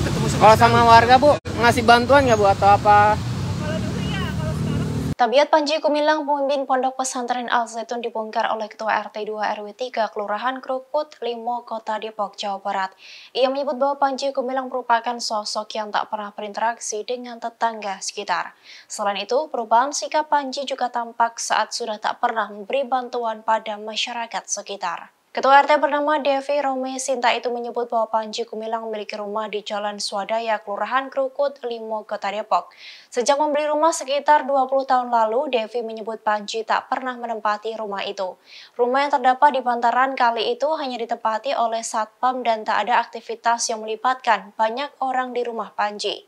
nggak ketemu sama Kalau sama warga bu, ngasih bantuan nggak bu atau apa? Ya, Tabiat Panji Kumilang, pemimpin Pondok Pesantren Al Zaitun dibongkar oleh Ketua RT 2 RW 3 Kelurahan Krukut, Limo, Kota Depok, Jawa Barat. Ia menyebut bahwa Panji Kumilang merupakan sosok yang tak pernah berinteraksi dengan tetangga sekitar. Selain itu, perubahan sikap Panji juga tampak saat sudah tak pernah memberi bantuan pada masyarakat sekitar. Ketua RT bernama Devi Romi Sinta itu menyebut bahwa Panji Gumilang memiliki rumah di Jalan Swadaya, Kelurahan Krukut, Limo, Kota Depok. Sejak membeli rumah sekitar 20 tahun lalu, Devi menyebut Panji tak pernah menempati rumah itu. Rumah yang terdapat di bantaran kali itu hanya ditempati oleh Satpam dan tak ada aktivitas yang melipatkan banyak orang di rumah Panji.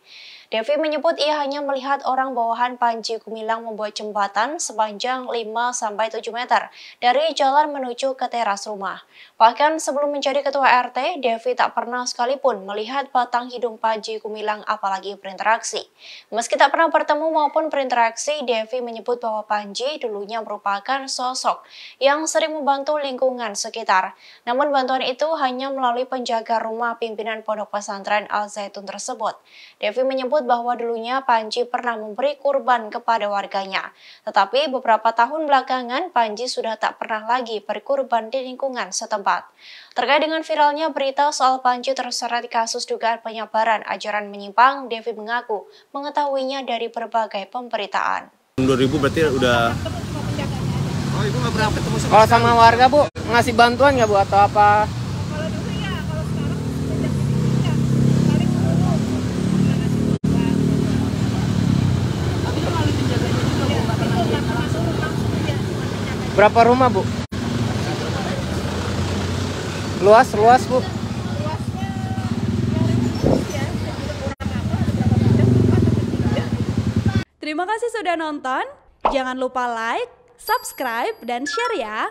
Devi menyebut ia hanya melihat orang bawahan Panji Gumilang membuat jembatan sepanjang 5-7 meter dari jalan menuju ke teras rumah. Bahkan sebelum menjadi ketua RT, Devi tak pernah sekalipun melihat batang hidung Panji Gumilang apalagi berinteraksi. Meski tak pernah bertemu maupun berinteraksi, Devi menyebut bahwa Panji dulunya merupakan sosok yang sering membantu lingkungan sekitar. Namun bantuan itu hanya melalui penjaga rumah pimpinan pondok pesantren Al-Zaitun tersebut. Devi menyebut menyebut bahwa dulunya Panji pernah memberi kurban kepada warganya. Tetapi beberapa tahun belakangan Panji sudah tak pernah lagi berkurban di lingkungan setempat. Terkait dengan viralnya berita soal Panji terseret kasus dugaan penyebaran ajaran menyimpang, Devi mengaku mengetahuinya dari berbagai pemberitaan. 2000 berarti udah oh, Kalau sama warga, Bu, ngasih bantuan nggak, Bu, atau apa? Berapa rumah, Bu? Luas, luas, Bu. Terima kasih sudah nonton. Jangan lupa like, subscribe, dan share ya.